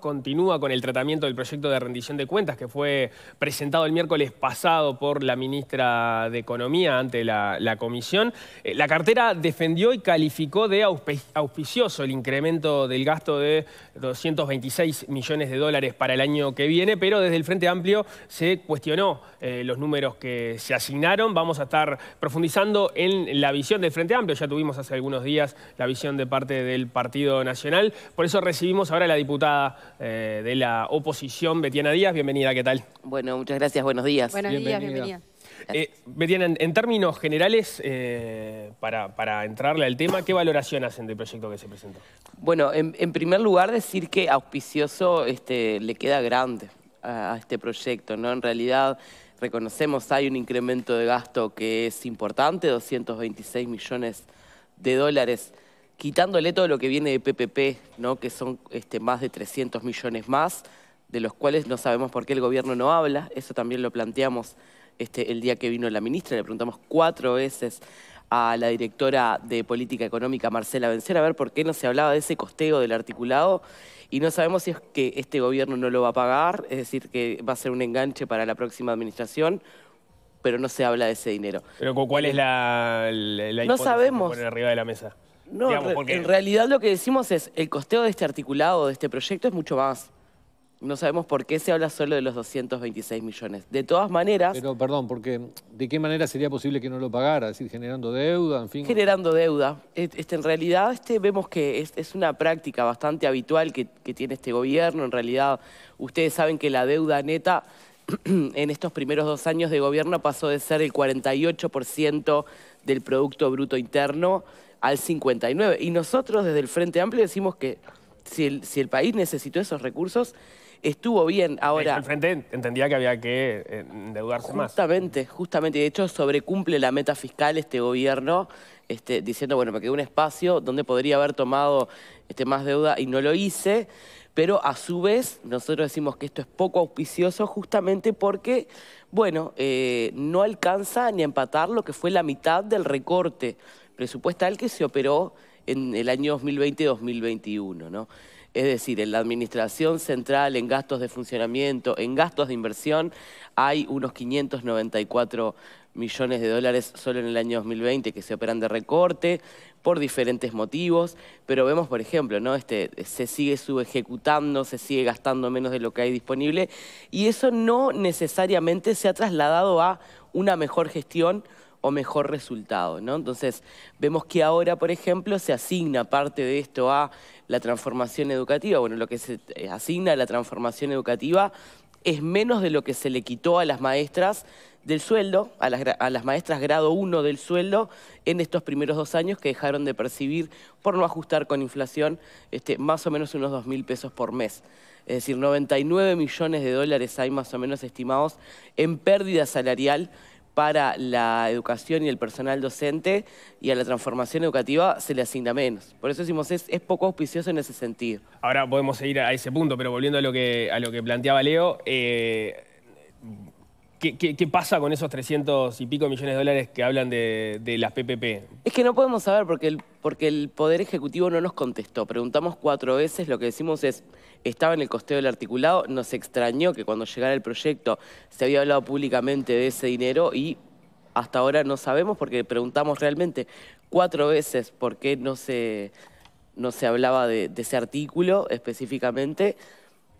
continúa con el tratamiento del proyecto de rendición de cuentas que fue presentado el miércoles pasado por la ministra de Economía ante la, comisión. Eh, la cartera defendió y calificó de auspicioso el incremento del gasto de 226 millones de dólares para el año que viene, pero desde el Frente Amplio se cuestionó eh, los números que se asignaron. Vamos a estar profundizando en la visión del Frente Amplio. Ya tuvimos hace algunos días la visión de parte del Partido Nacional. Por eso recibimos ahora la diputada eh, de la oposición, Betiana Díaz. Bienvenida, ¿qué tal? Bueno, muchas gracias, buenos días. Buenos días, bienvenida. Eh, Betiana, en, términos generales, eh, para, entrarle al tema, ¿qué valoración hacen del proyecto que se presentó? Bueno, en, primer lugar decir que auspicioso este, le queda grande a, este proyecto, ¿no? En realidad reconocemos hay un incremento de gasto que es importante, 226 millones de dólares quitándole todo lo que viene de PPP, ¿no? que son este, más de 300 millones más, de los cuales no sabemos por qué el gobierno no habla, eso también lo planteamos este, el día que vino la ministra, le preguntamos cuatro veces a la directora de Política Económica, Marcela Vencer, a ver por qué no se hablaba de ese costeo del articulado y no sabemos si es que este gobierno no lo va a pagar, es decir, que va a ser un enganche para la próxima administración, pero no se habla de ese dinero. Pero ¿cuál es la, no sabemos. Que arriba de la mesa? No, en realidad lo que decimos es, el costeo de este articulado, de este proyecto, es mucho más. No sabemos por qué se habla solo de los 226 millones. De todas maneras... Pero, perdón, porque ¿de qué manera sería posible que no lo pagara? Es decir, generando deuda, en fin... Generando deuda. Este, en realidad este, vemos que es, una práctica bastante habitual que tiene este gobierno. En realidad, ustedes saben que la deuda neta en estos primeros dos años de gobierno pasó de ser el 48% del Producto Bruto Interno al 59%. Y nosotros desde el Frente Amplio decimos que si el, si el país necesitó esos recursos, estuvo bien. Ahora. El Frente entendía que había que eh, endeudarse más. Justamente, justamente. De hecho, sobrecumple la meta fiscal este gobierno, este, diciendo, bueno, me quedó un espacio donde podría haber tomado este, más deuda y no lo hice pero a su vez nosotros decimos que esto es poco auspicioso justamente porque, bueno, eh, no alcanza ni a empatar lo que fue la mitad del recorte presupuestal que se operó en el año 2020-2021, ¿no? Es decir, en la administración central, en gastos de funcionamiento, en gastos de inversión, hay unos 594 millones de dólares solo en el año 2020 que se operan de recorte, por diferentes motivos, pero vemos, por ejemplo, ¿no? este, se sigue subejecutando, se sigue gastando menos de lo que hay disponible, y eso no necesariamente se ha trasladado a una mejor gestión o mejor resultado. ¿no? Entonces, vemos que ahora, por ejemplo, se asigna parte de esto a la transformación educativa. Bueno, lo que se eh, asigna a la transformación educativa es menos de lo que se le quitó a las maestras del sueldo, a las, maestras grado 1 del sueldo, en estos primeros dos años que dejaron de percibir, por no ajustar con inflación, este, más o menos unos 2.000 pesos por mes. Es decir, 99 millones de dólares hay más o menos estimados en pérdida salarial para la educación y el personal docente y a la transformación educativa se le asigna menos. Por eso decimos, es, poco auspicioso en ese sentido. Ahora podemos seguir a ese punto, pero volviendo a lo que, a lo que planteaba Leo, eh, ¿Qué, pasa con esos 300 y pico millones de dólares que hablan de, las PPP? Es que no podemos saber porque el, porque el Poder Ejecutivo no nos contestó. Preguntamos cuatro veces, lo que decimos es, estaba en el costeo del articulado, nos extrañó que cuando llegara el proyecto se había hablado públicamente de ese dinero y hasta ahora no sabemos porque preguntamos realmente cuatro veces por qué no se, no se hablaba de ese artículo específicamente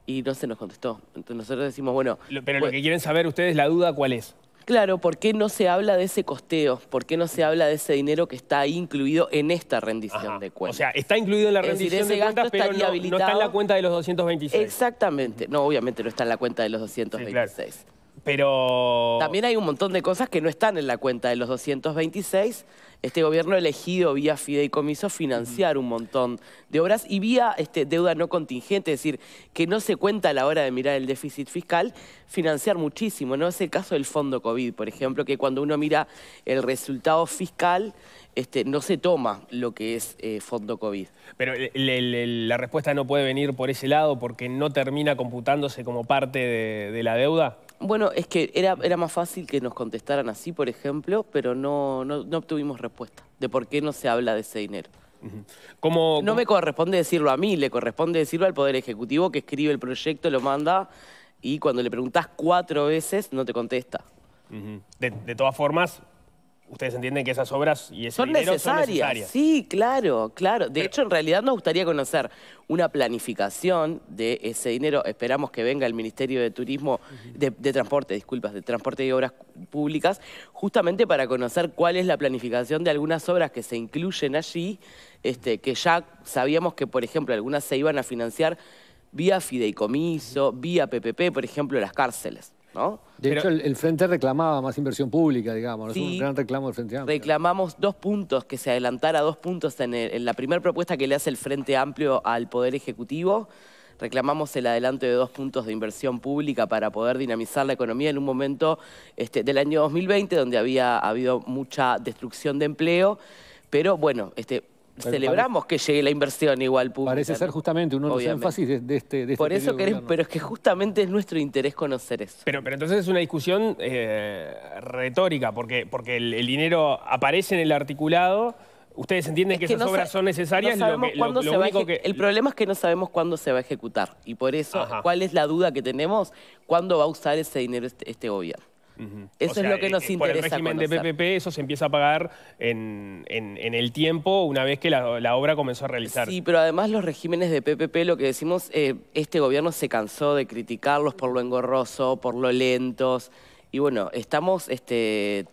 y no se nos contestó. Entonces nosotros decimos, bueno... pero lo pues que quieren saber ustedes, la duda, ¿cuál es? Claro, ¿por qué no se habla de ese costeo? ¿Por qué no se habla de ese dinero que está incluido en esta rendición de cuentas? O sea, está incluido en la eh, rendición de cuentas, pero no, está en la cuenta de los 226. Exactamente. No, obviamente no está en la cuenta de los 226. Pero... También hay un montón de cosas que no están en la cuenta de los 226. Este gobierno ha elegido vía fideicomiso financiar un montón de obras y vía este, deuda no contingente, es decir, que no se cuenta a la hora de mirar el déficit fiscal, financiar muchísimo. No es el caso del fondo COVID, por ejemplo, que cuando uno mira el resultado fiscal, este, no se toma lo que es eh, fondo COVID. Pero la respuesta no puede venir por ese lado porque no termina computándose como parte de la deuda. Bueno, es que era, más fácil que nos contestaran así, por ejemplo, pero no, obtuvimos respuesta de por qué no se habla de ese dinero. no me corresponde decirlo a mí, le corresponde decirlo al Poder Ejecutivo que escribe el proyecto, lo manda y cuando le preguntas cuatro veces no te contesta. de todas formas, ustedes entienden que esas obras y ese son necesarias. son necesarias. Sí, claro, claro. De hecho, en realidad nos gustaría conocer una planificación de ese dinero. Esperamos que venga el Ministerio de Turismo, de, de, Transporte, disculpas, de Transporte y Obras Públicas, justamente para conocer cuál es la planificación de algunas obras que se incluyen allí, este, que ya sabíamos que, por ejemplo, algunas se iban a financiar vía fideicomiso, vía PPP, por ejemplo, las cárceles. De hecho, el, Frente reclamaba más inversión pública, digamos, es un gran reclamo del Frente Amplio. Reclamamos dos puntos, que se adelantara dos puntos en, la primera propuesta que le hace el Frente Amplio al Poder Ejecutivo. Reclamamos el adelanto de dos puntos de inversión pública para poder dinamizar la economía en un momento este, del año 2020 donde había habido mucha destrucción de empleo. Pero bueno, este, celebramos que llegue la inversión igual pública. Parece ser justamente uno de los énfasis este, de, este, Por eso pero es que justamente es nuestro interés conocer eso. Pero, pero entonces es una discusión eh, retórica, porque, porque el, dinero aparece en el articulado. Ustedes entienden que, esas obras son necesarias. lo que... El problema es que no sabemos cuándo se va a ejecutar. Y por eso, ¿cuál es la duda que tenemos? ¿Cuándo va a usar ese dinero este, este gobierno? Eso es lo que eh, nos interesa. Eh, por el régimen de PPP, eso se empieza a pagar en, el tiempo una vez que la, obra comenzó a realizar. Sí, pero además los regímenes de PPP, lo que decimos, eh, este gobierno se cansó de criticarlos por lo engorroso, por lo lentos. Y bueno, estamos este,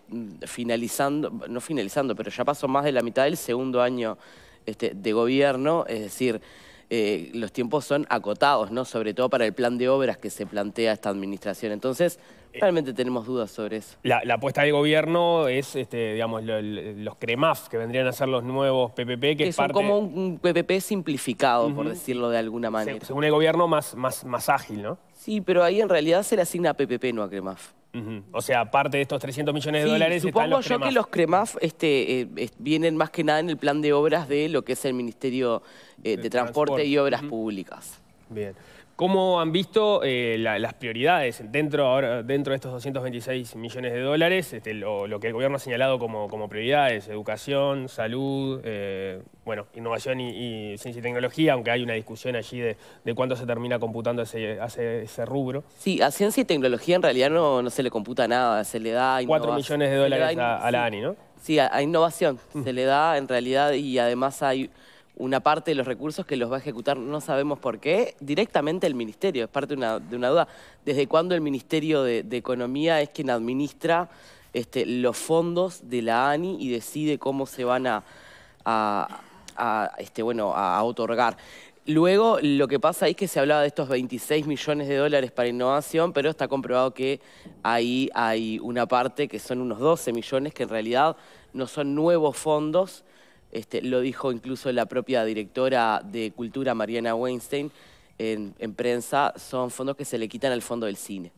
finalizando, no finalizando, pero ya pasó más de la mitad del segundo año este, de gobierno, es decir, eh, los tiempos son acotados, ¿no? Sobre todo para el plan de obras que se plantea esta administración. Entonces, eh, realmente tenemos dudas sobre eso. La, apuesta del gobierno es, este, digamos, los CREMAF, que vendrían a ser los nuevos PPP, que, es como un PPP simplificado, por decirlo de alguna manera. según el gobierno, más, más, ágil, ¿no? Sí, pero ahí en realidad se le asigna a PPP, no a CREMAF. O sea, aparte de estos 300 millones de dólares supongo están yo que los CREMAF este, eh, vienen más que nada en el plan de obras de lo que es el Ministerio eh, de, Transporte, y Obras Públicas. Bien. ¿Cómo han visto eh, las prioridades dentro, ahora, dentro de estos 226 millones de dólares? Este, lo, que el gobierno ha señalado como, como prioridades, educación, salud, eh, bueno, innovación y, ciencia y tecnología, aunque hay una discusión allí de, de cuánto se termina computando ese, ese rubro. Sí, a ciencia y tecnología en realidad no, se le computa nada, se le da... 4 millones de dólares a, la ANI, ¿no? Sí, a, innovación, mm. se le da en realidad y además hay una parte de los recursos que los va a ejecutar, no sabemos por qué, directamente el Ministerio. Es parte de una, duda. ¿Desde cuándo el Ministerio de, Economía es quien administra este, los fondos de la ANI y decide cómo se van este, a, otorgar? Luego, lo que pasa es que se hablaba de estos 26 millones de dólares para innovación, pero está comprobado que ahí hay una parte que son unos 12 millones, que en realidad no son nuevos fondos, este, lo dijo incluso la propia directora de Cultura, Mariana Weinstein, en prensa, son fondos que se le quitan al fondo del cine.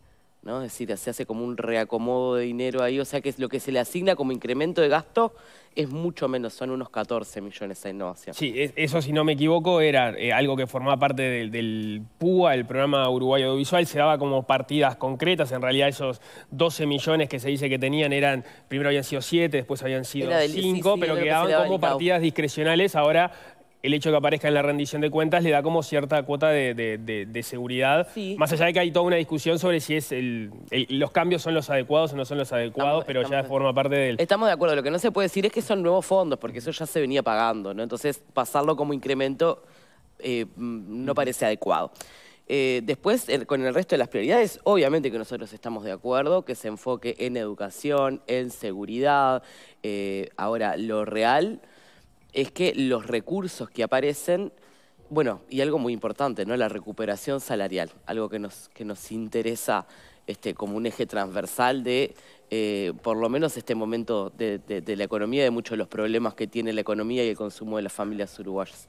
¿no? Es decir, se hace como un reacomodo de dinero ahí, o sea que lo que se le asigna como incremento de gasto es mucho menos, son unos 14 millones de innovación. Sí, eso si no me equivoco era eh, algo que formaba parte del, PUA, el programa Uruguayo Audiovisual, se daba como partidas concretas, en realidad esos 12 millones que se dice que tenían eran, primero habían sido 7, después habían sido 5, pero quedaban como partidas discrecionales, ahora el hecho que aparezca en la rendición de cuentas le da como cierta cuota de, seguridad. Más allá de que hay toda una discusión sobre si es el, los cambios son los adecuados o no son los adecuados, pero ya forma parte del... Estamos de acuerdo, lo que no se puede decir es que son nuevos fondos, porque eso ya se venía pagando, ¿no? Entonces, pasarlo como incremento eh, no parece adecuado. Eh, después, con el resto de las prioridades, obviamente que nosotros estamos de acuerdo, que se enfoque en educación, en seguridad. Eh, ahora, lo real es que los recursos que aparecen, bueno, y algo muy importante, ¿no? La recuperación salarial, algo que nos, que nos interesa este, como un eje transversal de, eh, por lo menos, este momento de, la economía, de muchos de los problemas que tiene la economía y el consumo de las familias uruguayas.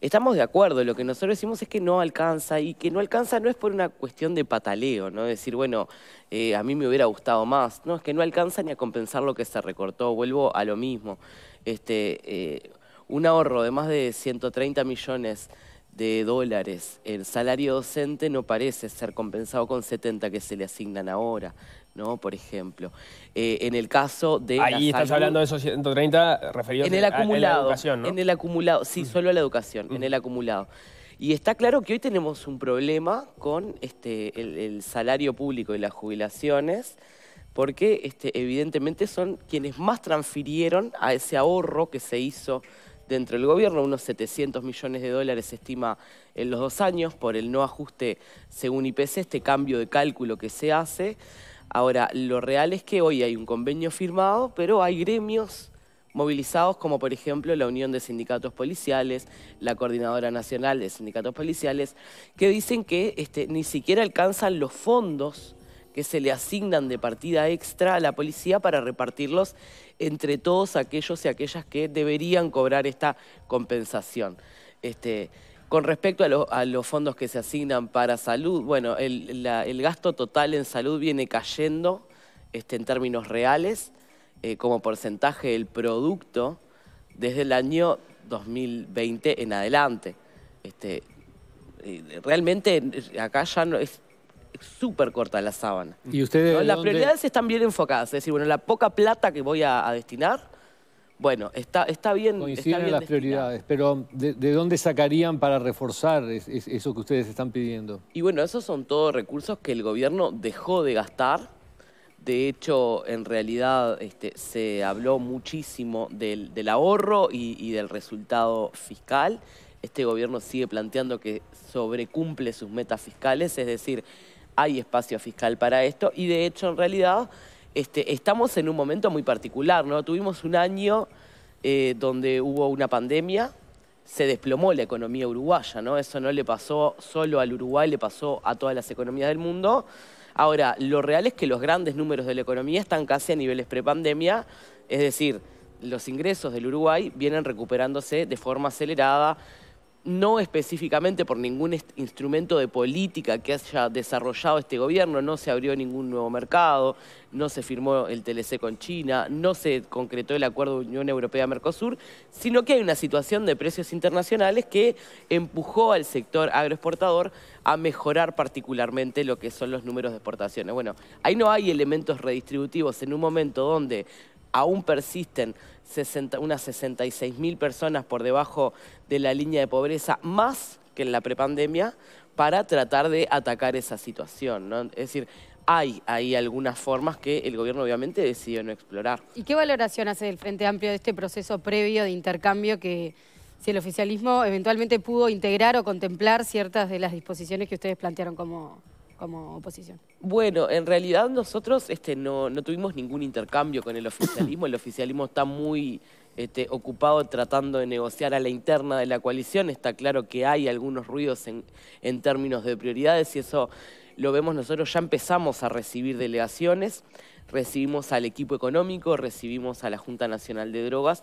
Estamos de acuerdo, lo que nosotros decimos es que no alcanza y que no alcanza no es por una cuestión de pataleo, no decir, bueno, eh, a mí me hubiera gustado más, no, es que no alcanza ni a compensar lo que se recortó, vuelvo a lo mismo este, eh, un ahorro de más de 130 millones de dólares. en salario docente no parece ser compensado con 70 que se le asignan ahora, ¿no? Por ejemplo. Eh, en el caso de. Ahí estás hablando de esos 130 referidos el acumulado, a, la educación, ¿no? En el acumulado, sí, mm. solo a la educación, en mm. el acumulado. Y está claro que hoy tenemos un problema con este, el salario público y las jubilaciones porque este, evidentemente son quienes más transfirieron a ese ahorro que se hizo dentro del gobierno, unos 700 millones de dólares se estima en los dos años por el no ajuste según IPC, este cambio de cálculo que se hace. Ahora, lo real es que hoy hay un convenio firmado, pero hay gremios movilizados como por ejemplo la Unión de Sindicatos Policiales, la Coordinadora Nacional de Sindicatos Policiales, que dicen que este, ni siquiera alcanzan los fondos que se le asignan de partida extra a la policía para repartirlos entre todos aquellos y aquellas que deberían cobrar esta compensación. Este, con respecto a, los fondos que se asignan para salud, bueno, el, gasto total en salud viene cayendo este, en términos reales, eh, como porcentaje del producto, desde el año 2020 en adelante. Este, eh, realmente eh, acá ya no es súper corta la sábana. Las prioridades están bien enfocadas. Es decir, bueno, la poca plata que voy a, destinar, bueno, está, está bien. Coinciden las prioridades, pero ¿de, dónde sacarían para reforzar eso que ustedes están pidiendo? Y bueno, esos son todos recursos que el gobierno dejó de gastar. De hecho, en realidad este, se habló muchísimo del, ahorro y del resultado fiscal. Este gobierno sigue planteando que sobrecumple sus metas fiscales, es decir, hay espacio fiscal para esto y de hecho en realidad este, estamos en un momento muy particular, ¿no? Tuvimos un año eh, donde hubo una pandemia, se desplomó la economía uruguaya, ¿no? Eso no le pasó solo al Uruguay, le pasó a todas las economías del mundo. Ahora, lo real es que los grandes números de la economía están casi a niveles prepandemia, es decir, los ingresos del Uruguay vienen recuperándose de forma acelerada, no específicamente por ningún instrumento de política que haya desarrollado este gobierno, no se abrió ningún nuevo mercado, no se firmó el TLC con China, no se concretó el acuerdo Unión Europea-Mercosur, sino que hay una situación de precios internacionales que empujó al sector agroexportador a mejorar particularmente lo que son los números de exportaciones. Bueno, ahí no hay elementos redistributivos en un momento donde aún persisten unas 66.000 mil personas por debajo de la línea de pobreza, más que en la prepandemia, para tratar de atacar esa situación. Es decir, hay ahí algunas formas que el gobierno obviamente decidió no explorar. ¿Y qué valoración hace el Frente Amplio de este proceso previo de intercambio que si el oficialismo eventualmente pudo integrar o contemplar ciertas de las disposiciones que ustedes plantearon como como oposición? Bueno, en realidad nosotros este, no, tuvimos ningún intercambio con el oficialismo. El oficialismo está muy este, ocupado tratando de negociar a la interna de la coalición. Está claro que hay algunos ruidos en, términos de prioridades y eso lo vemos nosotros. Ya empezamos a recibir delegaciones, recibimos al equipo económico, recibimos a la Junta Nacional de Drogas.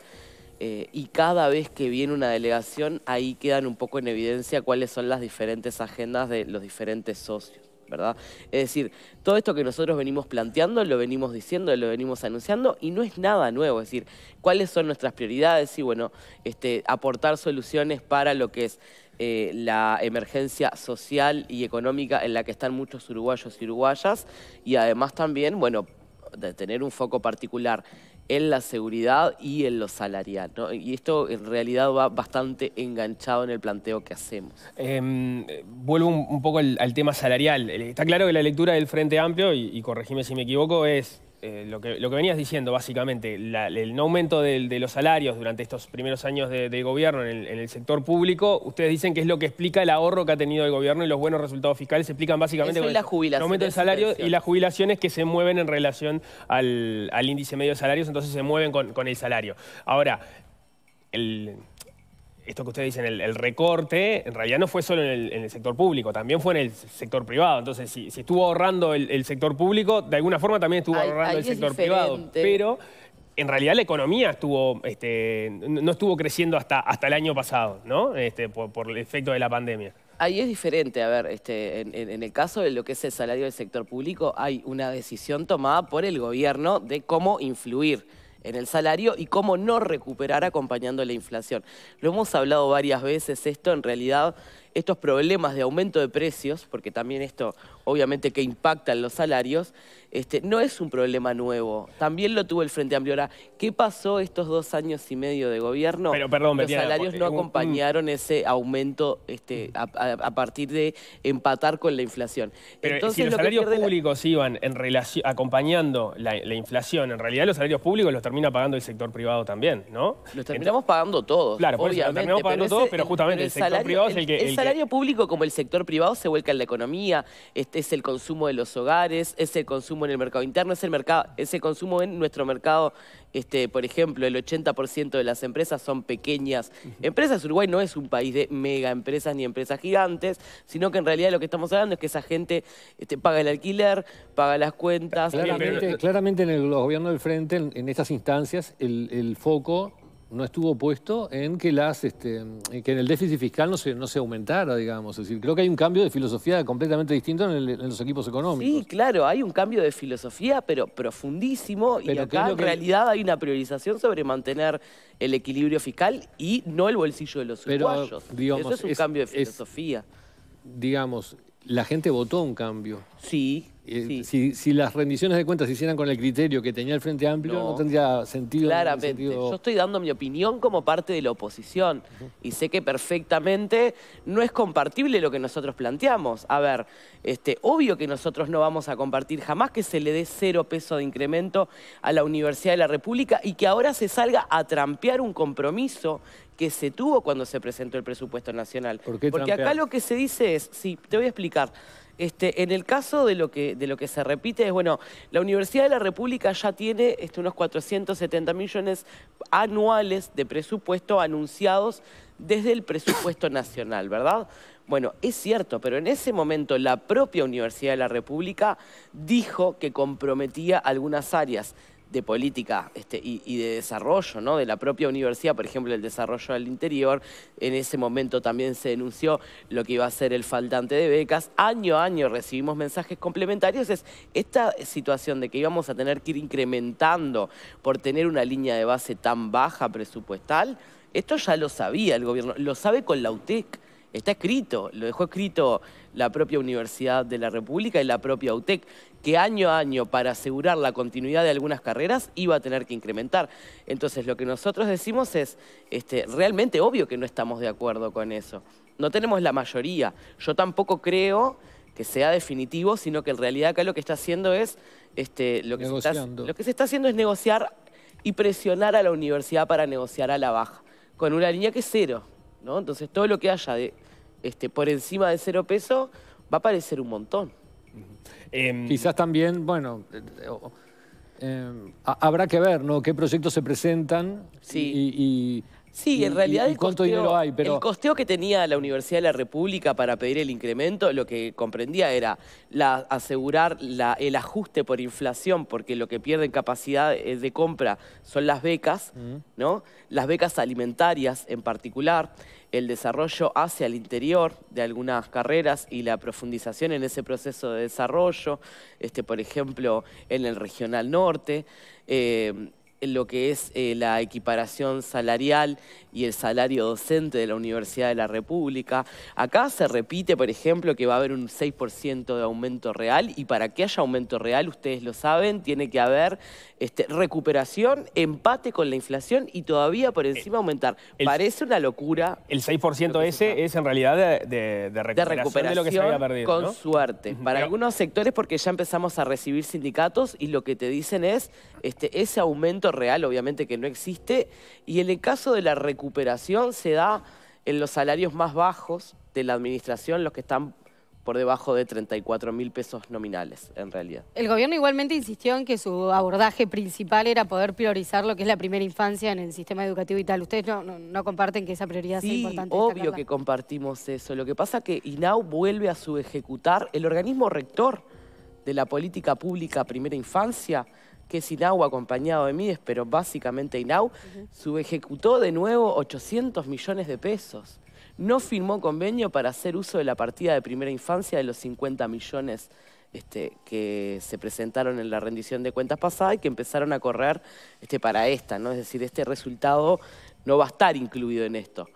Eh, y cada vez que viene una delegación, ahí quedan un poco en evidencia cuáles son las diferentes agendas de los diferentes socios. Es decir, todo esto que nosotros venimos planteando, lo venimos diciendo, lo venimos anunciando y no es nada nuevo, es decir, cuáles son nuestras prioridades y bueno, este, aportar soluciones para lo que es eh, la emergencia social y económica en la que están muchos uruguayos y uruguayas y además también, bueno, de tener un foco particular en la seguridad y en lo salarial. ¿no? Y esto en realidad va bastante enganchado en el planteo que hacemos. Em, vuelvo un, poco al, tema salarial. Eh, está claro que la lectura del Frente Amplio, y, y corregime si me equivoco, es eh, lo, que, venías diciendo, básicamente, el no aumento de, los salarios durante estos primeros años de, gobierno en el, sector público, ustedes dicen que es lo que explica el ahorro que ha tenido el gobierno y los buenos resultados fiscales se explican básicamente con el aumento del salario y las jubilaciones que se mueven en relación al, índice medio de salarios, entonces se mueven con, con el salario. Ahora, el esto que ustedes dicen, el, recorte, en realidad no fue solo en el, sector público, también fue en el sector privado. Entonces, si, estuvo ahorrando el, sector público, de alguna forma también estuvo ahorrando el sector privado. Pero en realidad la economía estuvo, este, no estuvo creciendo hasta, hasta el año pasado, ¿no? Este, por, el efecto de la pandemia ahí es diferente. A ver, este, en, el caso de lo que es el salario del sector público, hay una decisión tomada por el gobierno de cómo influir en el salario y cómo no recuperar acompañando la inflación. Lo hemos hablado varias veces esto, en realidad estos problemas de aumento de precios, porque también esto obviamente que impacta en los salarios, este, no es un problema nuevo. También lo tuvo el Frente Amplio. Ahora, ¿qué pasó estos dos años y medio de gobierno? Pero, perdón, los salarios no eh, acompañaron ese aumento este, a, partir de empatar con la inflación. Pero Entonces, si los salarios públicos iban en acompañando la, inflación, en realidad los salarios públicos los termina pagando el sector privado también, ¿no? Los terminamos pagando todos. Claro, obviamente, los terminamos pagando todos, pero justamente el, sector privado es el que el salario público como el sector privado se vuelca en la economía, este es el consumo de los hogares, es el consumo en el mercado interno, es el, mercado, ese consumo en nuestro mercado, este, por ejemplo, el 80% de las empresas son pequeñas empresas. Uruguay no es un país de mega empresas ni empresas gigantes, sino que en realidad lo que estamos hablando es que esa gente este, paga el alquiler, paga las cuentas. Este, claramente, en el, gobierno del frente, en, en estas instancias, el foco no estuvo puesto en que, las, este, que en el déficit fiscal no se, no se aumentara, digamos. Es decir, creo que hay un cambio de filosofía completamente distinto en, los equipos económicos. Sí, claro, hay un cambio de filosofía, pero profundísimo. y acá en realidad hay una priorización sobre mantener el equilibrio fiscal y no el bolsillo de los uruguayos. Eso es un cambio de filosofía. digamos, la gente votó un cambio. Sí si, las rendiciones de cuentas se hicieran con el criterio que tenía el Frente Amplio, no, tendría sentido. Claramente, yo estoy dando mi opinión como parte de la oposición y sé que perfectamente no es compartible lo que nosotros planteamos. A ver, este, obvio que nosotros no vamos a compartir jamás que se le dé cero peso de incremento a la Universidad de la República y que ahora se salga a trampear un compromiso que se tuvo cuando se presentó el presupuesto nacional. Porque acá lo que se dice es, sí, te voy a explicar. Este, en el caso de lo, que, se repite es, bueno, la Universidad de la República ya tiene este, unos 470 millones anuales de presupuesto anunciados desde el presupuesto nacional, ¿verdad? Bueno, es cierto, pero en ese momento la propia Universidad de la República dijo que comprometía algunas áreas de política este, y, de desarrollo ¿no? de la propia universidad, por ejemplo, el desarrollo del interior. En ese momento también se denunció lo que iba a ser el faltante de becas. Año a año recibimos mensajes complementarios. Es esta situación de que íbamos a tener que ir incrementando por tener una línea de base tan baja presupuestal, esto ya lo sabía el gobierno, lo sabe con la UTEC Está escrito, lo dejó escrito la propia Universidad de la República y la propia UTEC, que año a año, para asegurar la continuidad de algunas carreras, iba a tener que incrementar. Entonces, lo que nosotros decimos es, este, realmente obvio que no estamos de acuerdo con eso. No tenemos la mayoría. Yo tampoco creo que sea definitivo, sino que en realidad acá lo que está haciendo es, este, lo, que está, lo que se está haciendo es negociar y presionar a la universidad para negociar a la baja, con una línea que es cero. Entonces todo lo que haya de, este, por encima de cero peso va a parecer un montón. Em, Quizás también, bueno, eh, em, habrá que ver, ¿no? Qué proyectos se presentan y Sí, en realidad el, costeo, que tenía la Universidad de la República para pedir el incremento, lo que comprendía era la, asegurar la, el ajuste por inflación, porque lo que pierden capacidad eh, de compra son las becas, ¿no? Las becas alimentarias en particular, el desarrollo hacia el interior de algunas carreras y la profundización en ese proceso de desarrollo, este, por ejemplo, en el regional norte. Eh, lo que es eh, la equiparación salarial y el salario docente de la Universidad de la República. Acá se repite, por ejemplo, que va a haber un 6% de aumento real y para que haya aumento real, ustedes lo saben, tiene que haber este, recuperación, empate con la inflación y todavía por encima aumentar. Parece una locura. El 6% ese es en realidad de, recuperación, de lo que se había perdido. Con suerte. Para algunos sectores porque ya empezamos a recibir sindicatos y lo que te dicen es este, ese aumento real obviamente que no existe. Y en el caso de la recuperación se da en los salarios más bajos de la administración, los que están por debajo de 34 mil pesos nominales, en realidad. El gobierno igualmente insistió en que su abordaje principal era poder priorizar lo que es la primera infancia en el sistema educativo y tal. ¿Ustedes no, comparten que esa prioridad sea importante? obvio que compartimos eso. Lo que pasa es que INAU vuelve a su ejecutar el organismo rector de la política pública primera infancia que es INAU acompañado de Mides, pero básicamente INAU, subejecutó de nuevo 800 millones de pesos. No firmó convenio para hacer uso de la partida de primera infancia de los 50 millones este, que se presentaron en la rendición de cuentas pasada y que empezaron a correr este, para esta, ¿no? Es decir, este resultado no va a estar incluido en esto.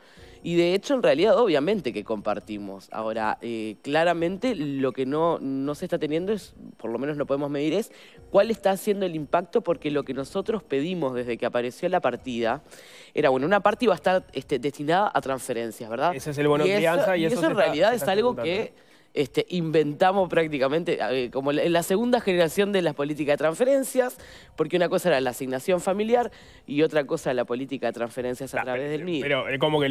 Y de hecho, en realidad, obviamente que compartimos. Ahora, eh, claramente lo que no, no se está teniendo es, por lo menos no podemos medir, es cuál está haciendo el impacto, porque lo que nosotros pedimos desde que apareció la partida era, bueno, una parte iba a estar este, destinada a transferencias, ¿verdad? Ese es el bono crianza y, eso, es. eso en realidad es algo que este, inventamos prácticamente como la, segunda generación de las políticas de transferencias, porque una cosa era la asignación familiar y otra cosa la política de transferencias a ah, través del MIR. Pero, eh, como que?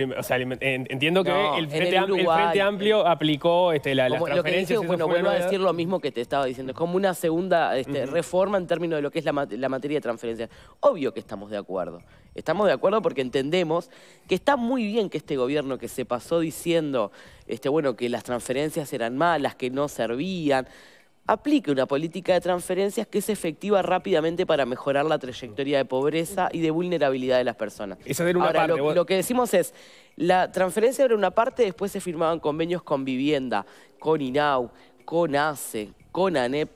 entiendo que el, Frente eh, Amplio aplicó este, la, las transferencias. bueno, vuelvo a decir lo mismo que te estaba diciendo. Es como una segunda este, reforma en términos de lo que es la, la materia de transferencias. Obvio que estamos de acuerdo. Estamos de acuerdo porque entendemos que está muy bien que este gobierno que se pasó diciendo este, bueno, que las transferencias eran malas, que no servían. Aplique una política de transferencias que es efectiva rápidamente para mejorar la trayectoria de pobreza y de vulnerabilidad de las personas. Esa Ahora, lo, lo que decimos es, la transferencia era una parte, después se firmaban convenios con vivienda, con INAU, con ACE, con ANEP.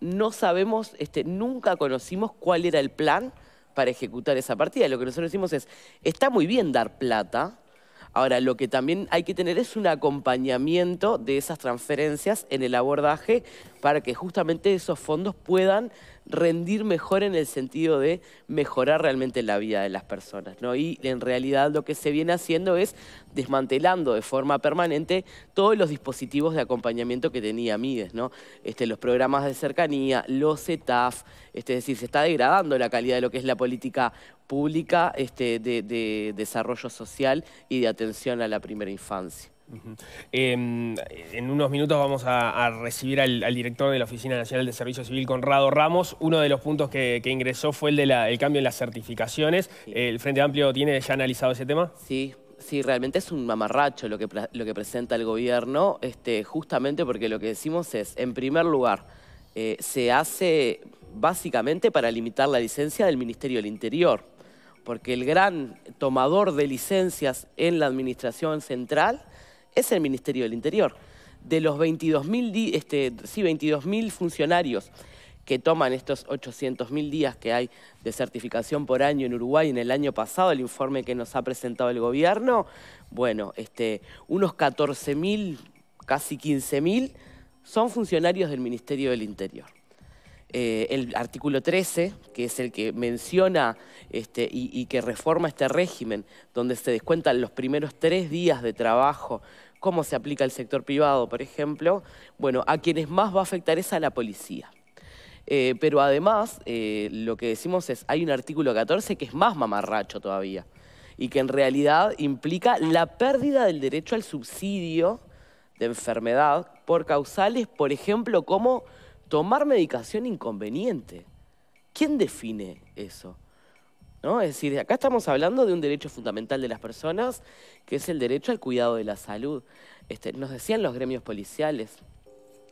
No sabemos, este, nunca conocimos cuál era el plan para ejecutar esa partida. Lo que nosotros decimos es, está muy bien dar plata, Ahora, lo que también hay que tener es un acompañamiento de esas transferencias en el abordaje para que justamente esos fondos puedan rendir mejor en el sentido de mejorar realmente la vida de las personas. ¿no? Y en realidad lo que se viene haciendo es desmantelando de forma permanente todos los dispositivos de acompañamiento que tenía Mides, ¿no? Este, los programas de cercanía, los ETAF, este, es decir, se está degradando la calidad de lo que es la política pública este, de, desarrollo social y de atención a la primera infancia. Em, en unos minutos vamos a, recibir al, director de la Oficina Nacional de Servicio Civil, Conrado Ramos. Uno de los puntos que, ingresó fue el del cambio en las certificaciones. ¿El Frente Amplio tiene ya analizado ese tema? Sí, sí, realmente es un mamarracho lo que, presenta el gobierno, este, justamente porque lo que decimos es, en primer lugar, eh, se hace básicamente para limitar la licencia del Ministerio del Interior porque el gran tomador de licencias en la Administración Central es el Ministerio del Interior. De los 22.000 este, sí, 22 funcionarios que toman estos 800.000 días que hay de certificación por año en Uruguay en el año pasado, el informe que nos ha presentado el gobierno, bueno, este, unos 14.000, casi 15.000 son funcionarios del Ministerio del Interior. Eh, el artículo 13, que es el que menciona este, y, que reforma este régimen, donde se descuentan los primeros tres días de trabajo, cómo se aplica el sector privado, por ejemplo, bueno, a quienes más va a afectar es a la policía. Eh, pero además, eh, lo que decimos es, hay un artículo 14 que es más mamarracho todavía y que en realidad implica la pérdida del derecho al subsidio de enfermedad por causales, por ejemplo, como tomar medicación inconveniente. ¿Quién define eso? ¿No? Es decir, acá estamos hablando de un derecho fundamental de las personas, que es el derecho al cuidado de la salud. Este, nos decían los gremios policiales,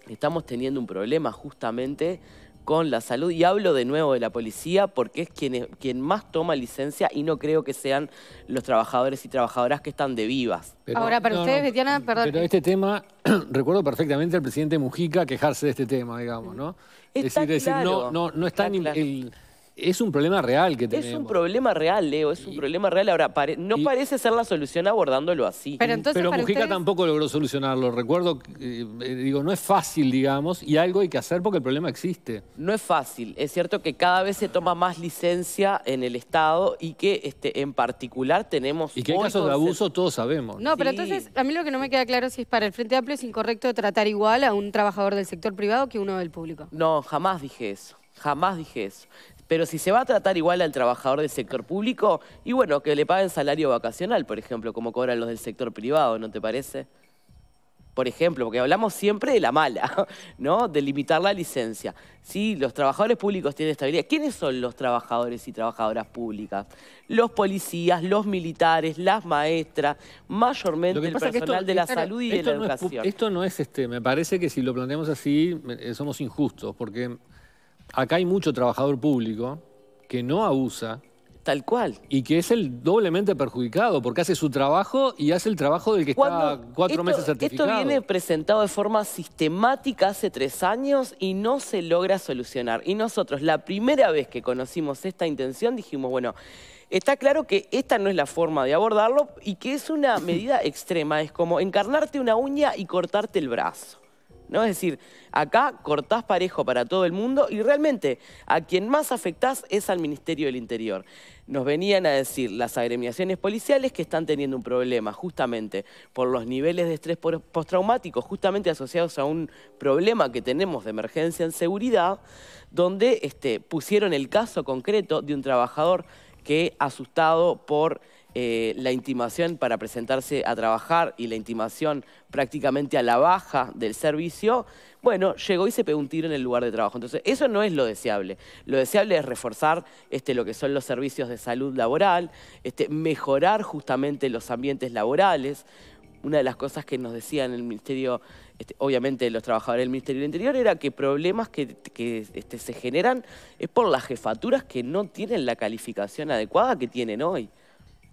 estamos teniendo un problema justamente con la salud. Y hablo de nuevo de la policía porque es quien, quien más toma licencia y no creo que sean los trabajadores y trabajadoras que están de vivas. Ahora, para ustedes, Betiana, perdón. Pero este tema, recuerdo perfectamente al presidente Mujica quejarse de este tema, digamos, ¿no? es decir, no, no, no está, el es un problema real que tenemos. Es un problema real, Leo, es un problema real. Ahora, no parece ser la solución abordándolo así. Pero, Mujica tampoco logró solucionarlo. Recuerdo, eh, digo, no es fácil, digamos, y algo hay que hacer porque el problema existe. No es fácil. Es cierto que cada vez se toma más licencia en el Estado y que este, en particular tenemos... Y que hay casos de abuso, todos sabemos. No, pero entonces, a mí lo que no me queda claro es si es para el Frente Amplio es incorrecto tratar igual a un trabajador del sector privado que uno del público. No, jamás dije eso. Jamás dije eso. Pero si se va a tratar igual al trabajador del sector público, y bueno, que le paguen salario vacacional, por ejemplo, como cobran los del sector privado, ¿no te parece? por ejemplo, porque hablamos siempre de la mala, ¿no? De limitar la licencia. Sí, los trabajadores públicos tienen estabilidad. ¿Quiénes son los trabajadores y trabajadoras públicas? Los policías, los militares, las maestras, mayormente el personal de la salud y de la educación. esto no es este, me parece que si lo planteamos así eh, somos injustos, porque acá hay mucho trabajador público que no abusa. Tal cual. Y que es el doblemente perjudicado, porque hace su trabajo y hace el trabajo del que está cuatro meses certificado. Esto viene presentado de forma sistemática hace tres años y no se logra solucionar. Y nosotros, la primera vez que conocimos esta intención, dijimos, bueno, está claro que esta no es la forma de abordarlo y que es una medida extrema. Es como encarnarte una uña y cortarte el brazo. ¿no? Es decir, acá cortás parejo para todo el mundo y realmente a quien más afectás es al Ministerio del Interior. Nos venían a decir las agremiaciones policiales que están teniendo un problema justamente por los niveles de estrés postraumático, justamente asociados a un problema que tenemos de emergencia en seguridad, donde este, pusieron el caso concreto de un trabajador que asustado por eh, la intimación para presentarse a trabajar y la intimación prácticamente a la baja del servicio, bueno, llegó y se pegó un tiro en el lugar de trabajo. Entonces, eso no es lo deseable. Lo deseable es reforzar este, lo que son los servicios de salud laboral, este, mejorar justamente los ambientes laborales. Una de las cosas que nos decían el Ministerio, este, obviamente los trabajadores del Ministerio del Interior, era que problemas que, este, se generan es por las jefaturas que no tienen la calificación adecuada que tienen hoy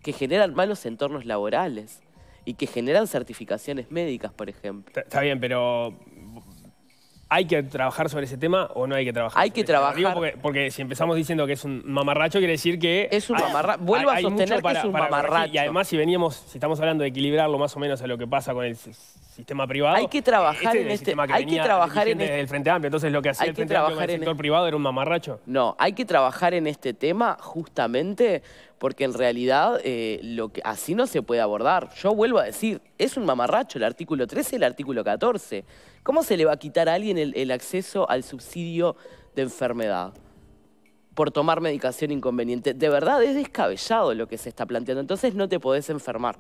que generan malos entornos laborales y que generan certificaciones médicas, por ejemplo. Está bien, pero ¿Hay que trabajar sobre ese tema o no hay que trabajar? Hay que trabajar. Porque, porque, si empezamos diciendo que es un mamarracho, quiere decir que... Es un mamarracho. Vuelvo a sostener que es un mamarracho. y además, si veníamos, si estamos hablando de equilibrarlo más o menos a lo que pasa con el sistema privado... Hay que trabajar este en este... Que hay que trabajar en este... El Frente Amplio, entonces lo que hacía el Frente Amplio en el sector privado era un mamarracho. No, hay que trabajar en este tema justamente porque en realidad eh, lo que, así no se puede abordar. Yo vuelvo a decir, es un mamarracho el artículo 13 y el artículo 14. ¿Cómo se le va a quitar a alguien el, el acceso al subsidio de enfermedad? por tomar medicación inconveniente. De verdad es descabellado lo que se está planteando. Entonces no te podés enfermar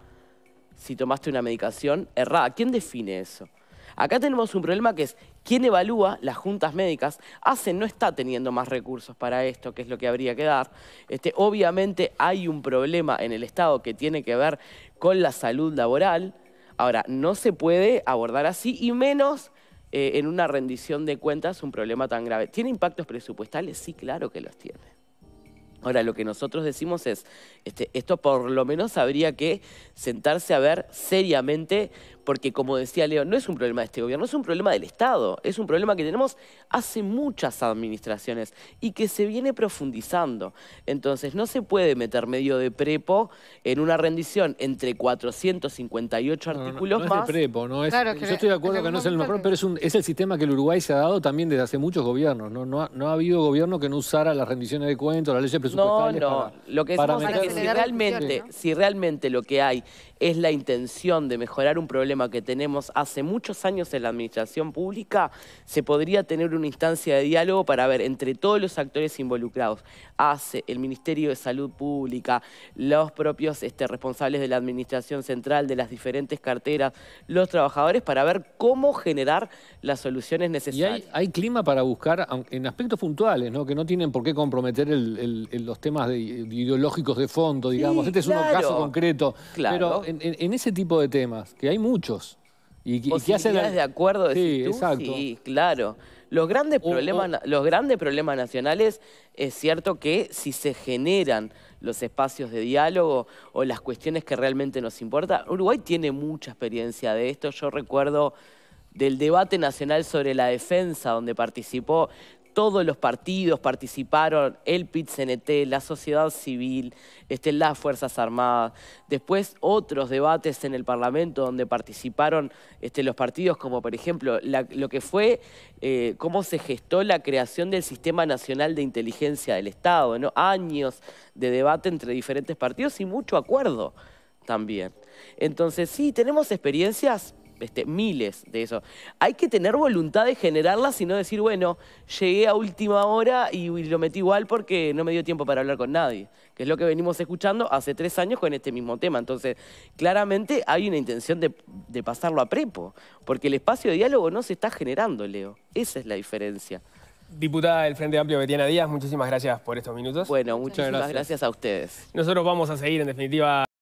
si tomaste una medicación errada. ¿Quién define eso? Acá tenemos un problema que es quién evalúa las juntas médicas. hacen no está teniendo más recursos para esto, que es lo que habría que dar. Este, obviamente hay un problema en el Estado que tiene que ver con la salud laboral. Ahora, no se puede abordar así y menos eh, en una rendición de cuentas un problema tan grave. ¿Tiene impactos presupuestales? Sí, claro que los tiene. Ahora, lo que nosotros decimos es, este, esto por lo menos habría que sentarse a ver seriamente porque como decía Leo, no es un problema de este gobierno, es un problema del Estado, es un problema que tenemos hace muchas administraciones y que se viene profundizando. Entonces no se puede meter medio de prepo en una rendición entre 458 artículos más. no Es de prepo, no yo estoy de acuerdo que no es el mejor, pero es, el sistema que el Uruguay se ha dado también desde hace muchos gobiernos. No, no, ha, habido gobierno que no usara las rendiciones de cuentas, las leyes presupuestarias. No, no. Para, lo que decimos es que realmente, si realmente lo que hay es la intención de mejorar un problema que tenemos hace muchos años en la administración pública, se podría tener una instancia de diálogo para ver entre todos los actores involucrados, hace el Ministerio de Salud Pública, los propios este, responsables de la administración central, de las diferentes carteras, los trabajadores, para ver cómo generar las soluciones necesarias. Y hay, clima para buscar, en aspectos puntuales, ¿no? que no tienen por qué comprometer los temas ideológicos de fondo, digamos. este es un caso concreto. Claro. Pero en, ese tipo de temas, que hay muchos, ¿Y, de acuerdo? Sí, claro. Los grandes, problemas, los grandes problemas nacionales es cierto que si se generan los espacios de diálogo o las cuestiones que realmente nos importan, Uruguay tiene mucha experiencia de esto. Yo recuerdo del debate nacional sobre la defensa, donde participó todos los partidos participaron, el PIT-CNT, la sociedad civil, este, las Fuerzas Armadas. Después otros debates en el Parlamento donde participaron este, los partidos, como por ejemplo lo que fue eh, cómo se gestó la creación del Sistema Nacional de Inteligencia del Estado. ¿no? Años de debate entre diferentes partidos y mucho acuerdo también. Entonces sí, tenemos experiencias este, miles de eso. Hay que tener voluntad de generarlas sino decir, bueno, llegué a última hora y, lo metí igual porque no me dio tiempo para hablar con nadie, que es lo que venimos escuchando hace tres años con este mismo tema. Entonces, claramente hay una intención de, pasarlo a prepo, porque el espacio de diálogo no se está generando, Leo. Esa es la diferencia. Diputada del Frente Amplio, Betiana Díaz, muchísimas gracias por estos minutos. Bueno, muchísimas gracias a ustedes. Nosotros vamos a seguir, en definitiva...